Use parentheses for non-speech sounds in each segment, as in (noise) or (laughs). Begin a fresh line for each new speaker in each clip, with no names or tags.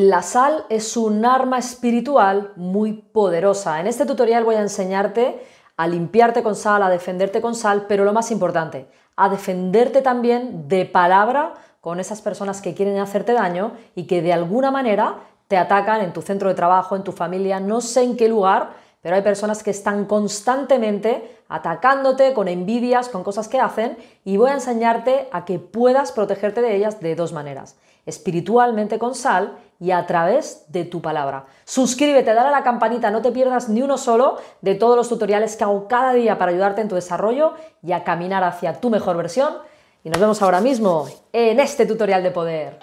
La sal es un arma espiritual muy poderosa. En este tutorial voy a enseñarte a limpiarte con sal, a defenderte con sal, pero lo más importante, a defenderte también de palabra con esas personas que quieren hacerte daño y que de alguna manera te atacan en tu centro de trabajo, en tu familia, no sé en qué lugar, pero hay personas que están constantemente atacándote con envidias, con cosas que hacen, y voy a enseñarte a que puedas protegerte de ellas de dos maneras, espiritualmente con sal y a través de tu palabra. Suscríbete, dale a la campanita, no te pierdas ni uno solo de todos los tutoriales que hago cada día para ayudarte en tu desarrollo y a caminar hacia tu mejor versión. Y nos vemos ahora mismo en este tutorial de poder.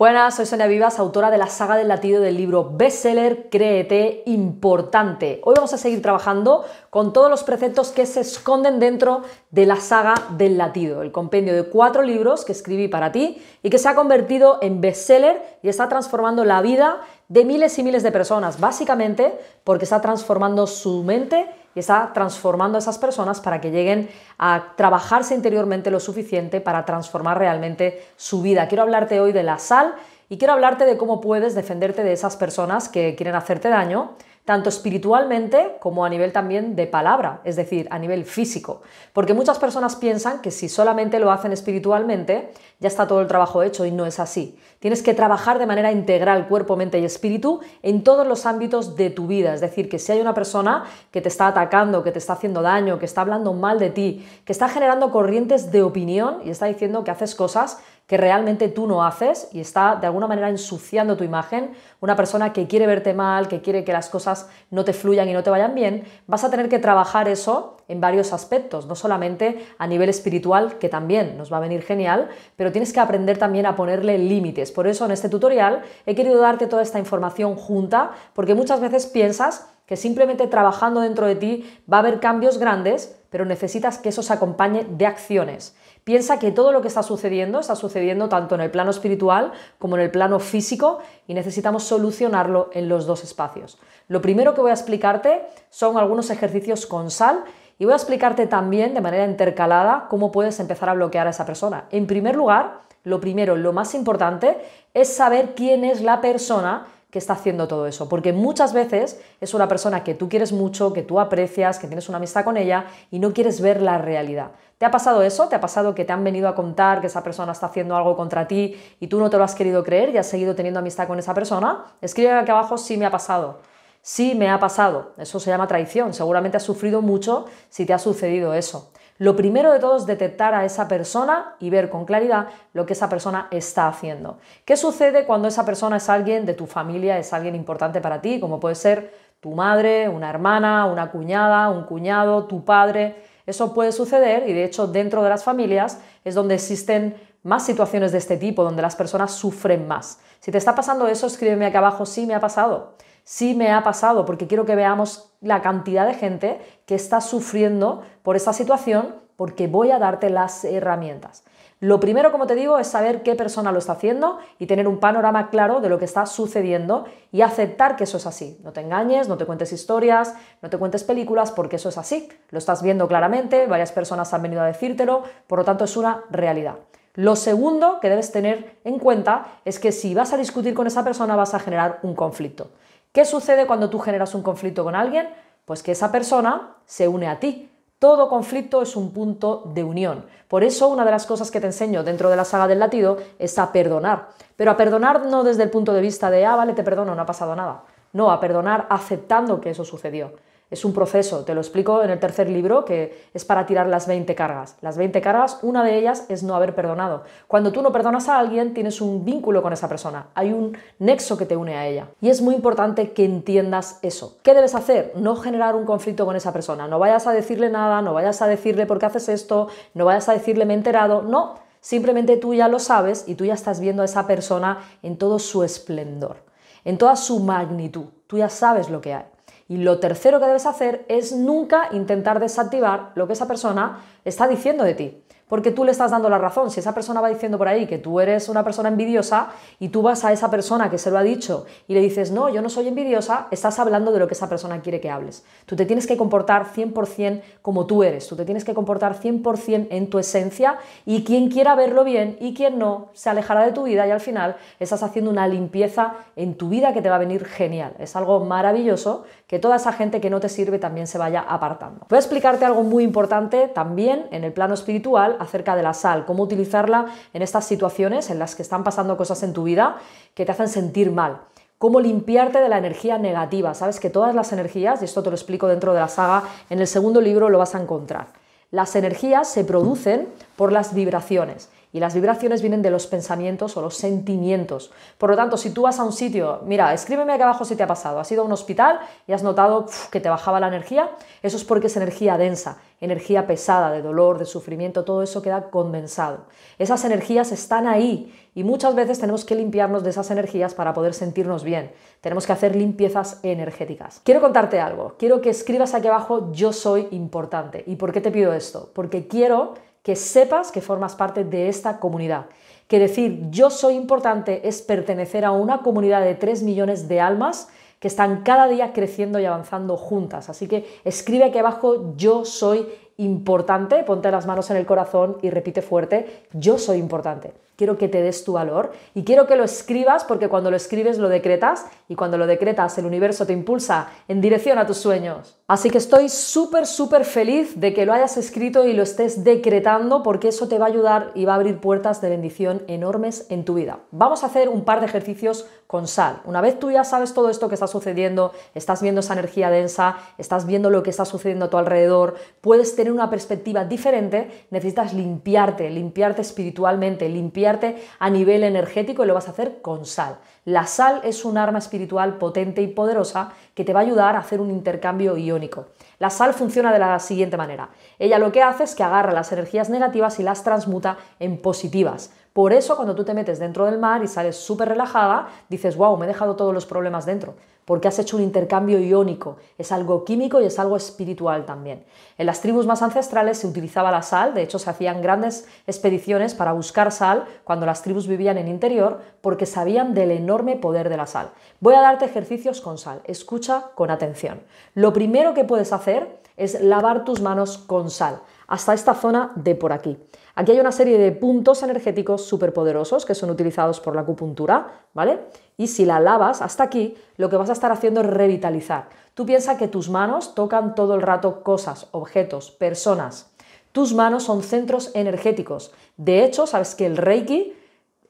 Buenas, soy Sonia Vivas, autora de la saga del latido del libro bestseller Créete Importante. Hoy vamos a seguir trabajando con todos los preceptos que se esconden dentro de la saga del latido, el compendio de cuatro libros que escribí para ti y que se ha convertido en bestseller y está transformando la vida de miles y miles de personas, básicamente porque está transformando su mente y está transformando a esas personas para que lleguen a trabajarse interiormente lo suficiente para transformar realmente su vida. Quiero hablarte hoy de la sal y quiero hablarte de cómo puedes defenderte de esas personas que quieren hacerte daño tanto espiritualmente como a nivel también de palabra, es decir, a nivel físico. Porque muchas personas piensan que si solamente lo hacen espiritualmente, ya está todo el trabajo hecho y no es así. Tienes que trabajar de manera integral cuerpo, mente y espíritu en todos los ámbitos de tu vida. Es decir, que si hay una persona que te está atacando, que te está haciendo daño, que está hablando mal de ti, que está generando corrientes de opinión y está diciendo que haces cosas que realmente tú no haces y está de alguna manera ensuciando tu imagen, una persona que quiere verte mal, que quiere que las cosas no te fluyan y no te vayan bien, vas a tener que trabajar eso en varios aspectos, no solamente a nivel espiritual, que también nos va a venir genial, pero tienes que aprender también a ponerle límites. Por eso en este tutorial he querido darte toda esta información junta, porque muchas veces piensas que simplemente trabajando dentro de ti va a haber cambios grandes, pero necesitas que eso se acompañe de acciones. Piensa que todo lo que está sucediendo está sucediendo tanto en el plano espiritual como en el plano físico y necesitamos solucionarlo en los dos espacios. Lo primero que voy a explicarte son algunos ejercicios con sal y voy a explicarte también de manera intercalada cómo puedes empezar a bloquear a esa persona. En primer lugar, lo primero, lo más importante, es saber quién es la persona que está haciendo todo eso. Porque muchas veces es una persona que tú quieres mucho, que tú aprecias, que tienes una amistad con ella y no quieres ver la realidad. ¿Te ha pasado eso? ¿Te ha pasado que te han venido a contar que esa persona está haciendo algo contra ti y tú no te lo has querido creer y has seguido teniendo amistad con esa persona? Escribe aquí abajo si me ha pasado. Sí me ha pasado. Eso se llama traición. Seguramente has sufrido mucho si te ha sucedido eso. Lo primero de todo es detectar a esa persona y ver con claridad lo que esa persona está haciendo. ¿Qué sucede cuando esa persona es alguien de tu familia, es alguien importante para ti, como puede ser tu madre, una hermana, una cuñada, un cuñado, tu padre? Eso puede suceder y de hecho dentro de las familias es donde existen más situaciones de este tipo, donde las personas sufren más. Si te está pasando eso, escríbeme aquí abajo, sí me ha pasado sí me ha pasado, porque quiero que veamos la cantidad de gente que está sufriendo por esta situación, porque voy a darte las herramientas. Lo primero, como te digo, es saber qué persona lo está haciendo y tener un panorama claro de lo que está sucediendo y aceptar que eso es así. No te engañes, no te cuentes historias, no te cuentes películas, porque eso es así. Lo estás viendo claramente, varias personas han venido a decírtelo, por lo tanto es una realidad. Lo segundo que debes tener en cuenta es que si vas a discutir con esa persona vas a generar un conflicto. ¿Qué sucede cuando tú generas un conflicto con alguien? Pues que esa persona se une a ti. Todo conflicto es un punto de unión. Por eso una de las cosas que te enseño dentro de la saga del latido es a perdonar. Pero a perdonar no desde el punto de vista de, ah, vale, te perdono, no ha pasado nada. No, a perdonar aceptando que eso sucedió. Es un proceso, te lo explico en el tercer libro, que es para tirar las 20 cargas. Las 20 cargas, una de ellas es no haber perdonado. Cuando tú no perdonas a alguien, tienes un vínculo con esa persona, hay un nexo que te une a ella. Y es muy importante que entiendas eso. ¿Qué debes hacer? No generar un conflicto con esa persona. No vayas a decirle nada, no vayas a decirle por qué haces esto, no vayas a decirle me he enterado, no. Simplemente tú ya lo sabes y tú ya estás viendo a esa persona en todo su esplendor, en toda su magnitud. Tú ya sabes lo que hay. Y lo tercero que debes hacer es nunca intentar desactivar lo que esa persona está diciendo de ti porque tú le estás dando la razón. Si esa persona va diciendo por ahí que tú eres una persona envidiosa y tú vas a esa persona que se lo ha dicho y le dices, no, yo no soy envidiosa, estás hablando de lo que esa persona quiere que hables. Tú te tienes que comportar 100% como tú eres, tú te tienes que comportar 100% en tu esencia y quien quiera verlo bien y quien no, se alejará de tu vida y al final estás haciendo una limpieza en tu vida que te va a venir genial. Es algo maravilloso que toda esa gente que no te sirve también se vaya apartando. Voy a explicarte algo muy importante también en el plano espiritual acerca de la sal, cómo utilizarla en estas situaciones en las que están pasando cosas en tu vida que te hacen sentir mal cómo limpiarte de la energía negativa. Sabes que todas las energías, y esto te lo explico dentro de la saga, en el segundo libro lo vas a encontrar. Las energías se producen por las vibraciones. Y las vibraciones vienen de los pensamientos o los sentimientos. Por lo tanto, si tú vas a un sitio, mira, escríbeme aquí abajo si te ha pasado, has ido a un hospital y has notado que te bajaba la energía, eso es porque es energía densa, energía pesada, de dolor, de sufrimiento, todo eso queda condensado. Esas energías están ahí y muchas veces tenemos que limpiarnos de esas energías para poder sentirnos bien. Tenemos que hacer limpiezas energéticas. Quiero contarte algo, quiero que escribas aquí abajo yo soy importante. ¿Y por qué te pido esto? Porque quiero que sepas que formas parte de esta comunidad. Que decir yo soy importante es pertenecer a una comunidad de 3 millones de almas que están cada día creciendo y avanzando juntas. Así que escribe aquí abajo yo soy importante, ponte las manos en el corazón y repite fuerte, yo soy importante quiero que te des tu valor y quiero que lo escribas porque cuando lo escribes lo decretas y cuando lo decretas el universo te impulsa en dirección a tus sueños. Así que estoy súper, súper feliz de que lo hayas escrito y lo estés decretando porque eso te va a ayudar y va a abrir puertas de bendición enormes en tu vida. Vamos a hacer un par de ejercicios con sal. Una vez tú ya sabes todo esto que está sucediendo, estás viendo esa energía densa, estás viendo lo que está sucediendo a tu alrededor, puedes tener una perspectiva diferente, necesitas limpiarte, limpiarte espiritualmente, limpiarte a nivel energético y lo vas a hacer con sal. La sal es un arma espiritual potente y poderosa que te va a ayudar a hacer un intercambio iónico. La sal funciona de la siguiente manera. Ella lo que hace es que agarra las energías negativas y las transmuta en positivas. Por eso cuando tú te metes dentro del mar y sales súper relajada, dices, wow, me he dejado todos los problemas dentro porque has hecho un intercambio iónico, es algo químico y es algo espiritual también. En las tribus más ancestrales se utilizaba la sal, de hecho se hacían grandes expediciones para buscar sal cuando las tribus vivían en interior, porque sabían del enorme poder de la sal. Voy a darte ejercicios con sal, escucha con atención. Lo primero que puedes hacer es lavar tus manos con sal, hasta esta zona de por aquí. Aquí hay una serie de puntos energéticos poderosos que son utilizados por la acupuntura, ¿vale? Y si la lavas hasta aquí, lo que vas a estar haciendo es revitalizar. Tú piensas que tus manos tocan todo el rato cosas, objetos, personas. Tus manos son centros energéticos. De hecho, sabes que el Reiki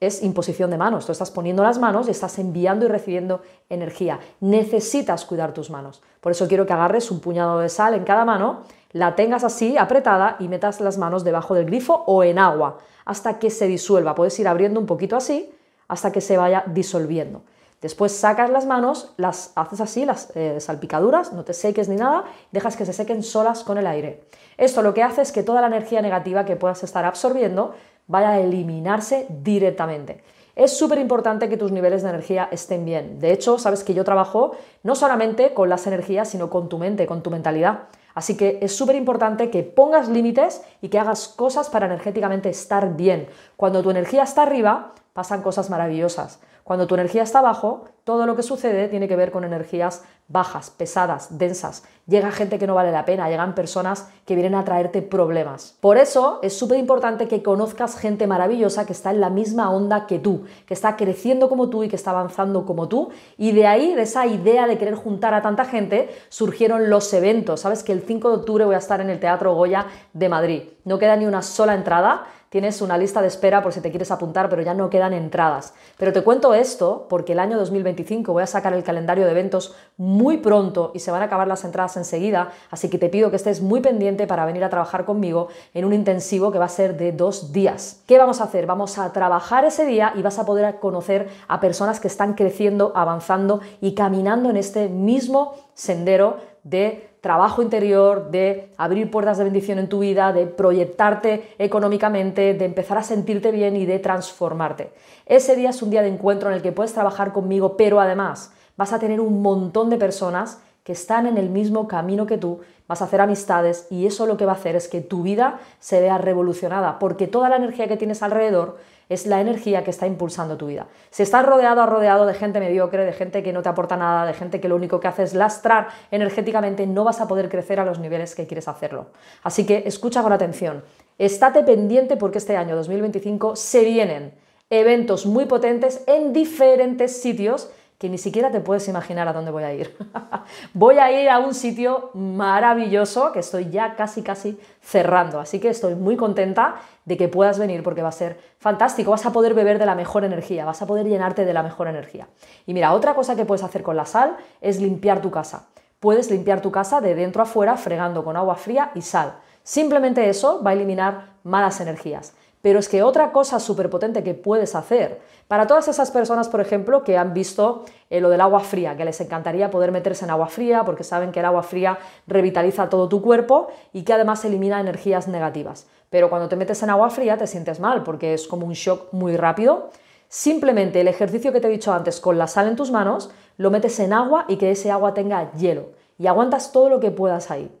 es imposición de manos. Tú estás poniendo las manos y estás enviando y recibiendo energía. Necesitas cuidar tus manos. Por eso quiero que agarres un puñado de sal en cada mano, la tengas así apretada y metas las manos debajo del grifo o en agua hasta que se disuelva. Puedes ir abriendo un poquito así hasta que se vaya disolviendo. Después sacas las manos, las haces así, las eh, salpicaduras, no te seques ni nada, dejas que se sequen solas con el aire. Esto lo que hace es que toda la energía negativa que puedas estar absorbiendo vaya a eliminarse directamente. Es súper importante que tus niveles de energía estén bien. De hecho, sabes que yo trabajo no solamente con las energías, sino con tu mente, con tu mentalidad. Así que es súper importante que pongas límites y que hagas cosas para energéticamente estar bien. Cuando tu energía está arriba, pasan cosas maravillosas. Cuando tu energía está abajo, todo lo que sucede tiene que ver con energías bajas, pesadas, densas. Llega gente que no vale la pena, llegan personas que vienen a traerte problemas. Por eso es súper importante que conozcas gente maravillosa que está en la misma onda que tú, que está creciendo como tú y que está avanzando como tú. Y de ahí, de esa idea de querer juntar a tanta gente, surgieron los eventos. Sabes que el 5 de octubre voy a estar en el Teatro Goya de Madrid. No queda ni una sola entrada tienes una lista de espera por si te quieres apuntar, pero ya no quedan entradas. Pero te cuento esto porque el año 2020 Voy a sacar el calendario de eventos muy pronto y se van a acabar las entradas enseguida, así que te pido que estés muy pendiente para venir a trabajar conmigo en un intensivo que va a ser de dos días. ¿Qué vamos a hacer? Vamos a trabajar ese día y vas a poder conocer a personas que están creciendo, avanzando y caminando en este mismo sendero de trabajo interior, de abrir puertas de bendición en tu vida, de proyectarte económicamente, de empezar a sentirte bien y de transformarte. Ese día es un día de encuentro en el que puedes trabajar conmigo, pero además vas a tener un montón de personas que están en el mismo camino que tú, vas a hacer amistades y eso lo que va a hacer es que tu vida se vea revolucionada, porque toda la energía que tienes alrededor es la energía que está impulsando tu vida. Si estás rodeado o rodeado de gente mediocre, de gente que no te aporta nada, de gente que lo único que hace es lastrar energéticamente, no vas a poder crecer a los niveles que quieres hacerlo. Así que escucha con atención. Estate pendiente porque este año 2025 se vienen eventos muy potentes en diferentes sitios que ni siquiera te puedes imaginar a dónde voy a ir. (laughs) voy a ir a un sitio maravilloso que estoy ya casi, casi cerrando. Así que estoy muy contenta de que puedas venir porque va a ser fantástico. Vas a poder beber de la mejor energía, vas a poder llenarte de la mejor energía. Y mira, otra cosa que puedes hacer con la sal es limpiar tu casa. Puedes limpiar tu casa de dentro a fuera fregando con agua fría y sal. Simplemente eso va a eliminar malas energías. Pero es que otra cosa súper potente que puedes hacer, para todas esas personas, por ejemplo, que han visto eh, lo del agua fría, que les encantaría poder meterse en agua fría porque saben que el agua fría revitaliza todo tu cuerpo y que además elimina energías negativas. Pero cuando te metes en agua fría te sientes mal porque es como un shock muy rápido. Simplemente el ejercicio que te he dicho antes con la sal en tus manos, lo metes en agua y que ese agua tenga hielo y aguantas todo lo que puedas ahí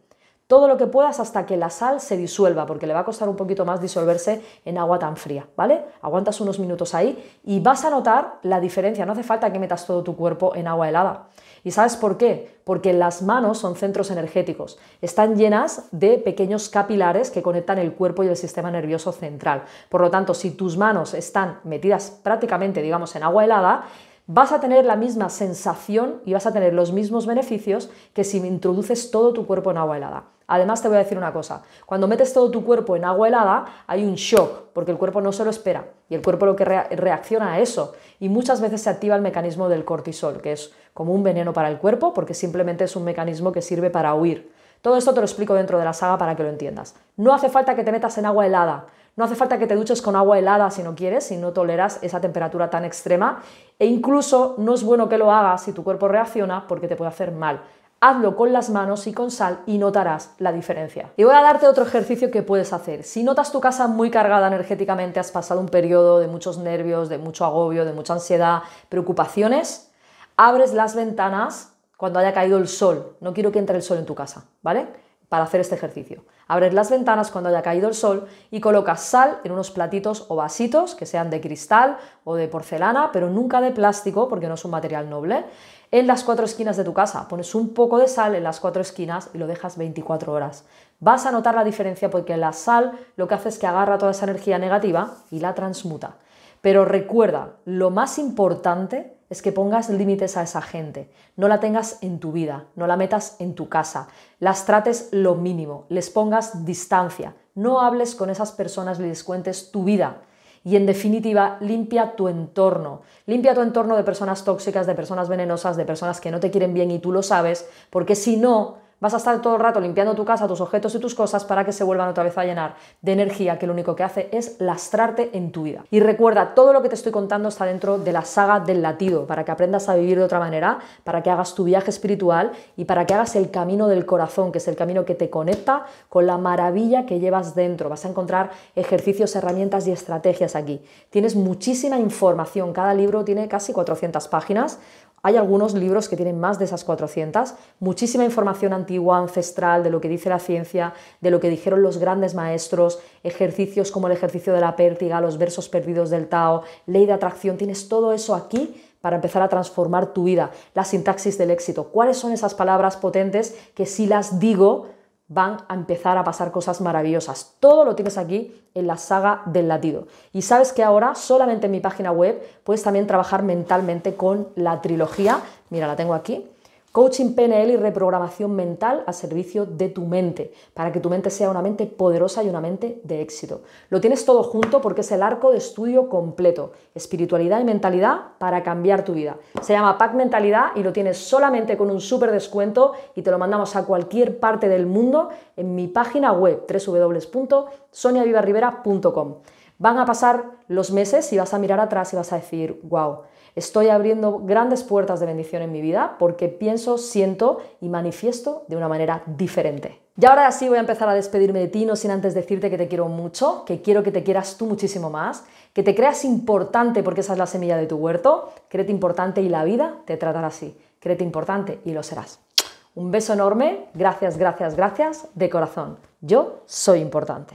todo lo que puedas hasta que la sal se disuelva, porque le va a costar un poquito más disolverse en agua tan fría, ¿vale? Aguantas unos minutos ahí y vas a notar la diferencia, no hace falta que metas todo tu cuerpo en agua helada. ¿Y sabes por qué? Porque las manos son centros energéticos, están llenas de pequeños capilares que conectan el cuerpo y el sistema nervioso central. Por lo tanto, si tus manos están metidas prácticamente, digamos, en agua helada, vas a tener la misma sensación y vas a tener los mismos beneficios que si introduces todo tu cuerpo en agua helada. Además te voy a decir una cosa, cuando metes todo tu cuerpo en agua helada hay un shock porque el cuerpo no se lo espera y el cuerpo lo que reacciona a eso y muchas veces se activa el mecanismo del cortisol, que es como un veneno para el cuerpo porque simplemente es un mecanismo que sirve para huir. Todo esto te lo explico dentro de la saga para que lo entiendas. No hace falta que te metas en agua helada, no hace falta que te duches con agua helada si no quieres, si no toleras esa temperatura tan extrema. E incluso no es bueno que lo hagas si tu cuerpo reacciona porque te puede hacer mal. Hazlo con las manos y con sal y notarás la diferencia. Y voy a darte otro ejercicio que puedes hacer. Si notas tu casa muy cargada energéticamente, has pasado un periodo de muchos nervios, de mucho agobio, de mucha ansiedad, preocupaciones, abres las ventanas cuando haya caído el sol. No quiero que entre el sol en tu casa, ¿vale? para hacer este ejercicio. Abres las ventanas cuando haya caído el sol y colocas sal en unos platitos o vasitos que sean de cristal o de porcelana, pero nunca de plástico porque no es un material noble, en las cuatro esquinas de tu casa. Pones un poco de sal en las cuatro esquinas y lo dejas 24 horas. Vas a notar la diferencia porque la sal lo que hace es que agarra toda esa energía negativa y la transmuta. Pero recuerda, lo más importante es que pongas límites a esa gente, no la tengas en tu vida, no la metas en tu casa, las trates lo mínimo, les pongas distancia, no hables con esas personas, les cuentes tu vida. Y en definitiva, limpia tu entorno. Limpia tu entorno de personas tóxicas, de personas venenosas, de personas que no te quieren bien y tú lo sabes, porque si no, Vas a estar todo el rato limpiando tu casa, tus objetos y tus cosas para que se vuelvan otra vez a llenar de energía que lo único que hace es lastrarte en tu vida. Y recuerda, todo lo que te estoy contando está dentro de la saga del latido, para que aprendas a vivir de otra manera, para que hagas tu viaje espiritual y para que hagas el camino del corazón, que es el camino que te conecta con la maravilla que llevas dentro. Vas a encontrar ejercicios, herramientas y estrategias aquí. Tienes muchísima información, cada libro tiene casi 400 páginas, hay algunos libros que tienen más de esas 400, muchísima información antigua, ancestral, de lo que dice la ciencia, de lo que dijeron los grandes maestros, ejercicios como el ejercicio de la pértiga, los versos perdidos del Tao, ley de atracción, tienes todo eso aquí para empezar a transformar tu vida, la sintaxis del éxito, cuáles son esas palabras potentes que si las digo van a empezar a pasar cosas maravillosas. Todo lo tienes aquí en la saga del latido. Y sabes que ahora solamente en mi página web puedes también trabajar mentalmente con la trilogía. Mira, la tengo aquí Coaching PNL y reprogramación mental a servicio de tu mente, para que tu mente sea una mente poderosa y una mente de éxito. Lo tienes todo junto porque es el arco de estudio completo, espiritualidad y mentalidad para cambiar tu vida. Se llama Pack Mentalidad y lo tienes solamente con un súper descuento y te lo mandamos a cualquier parte del mundo en mi página web www.soniavivarribera.com. Van a pasar los meses y vas a mirar atrás y vas a decir, wow, estoy abriendo grandes puertas de bendición en mi vida porque pienso, siento y manifiesto de una manera diferente. Y ahora sí voy a empezar a despedirme de ti, no sin antes decirte que te quiero mucho, que quiero que te quieras tú muchísimo más, que te creas importante porque esa es la semilla de tu huerto, créete importante y la vida te tratará así, créete importante y lo serás. Un beso enorme, gracias, gracias, gracias, de corazón. Yo soy importante.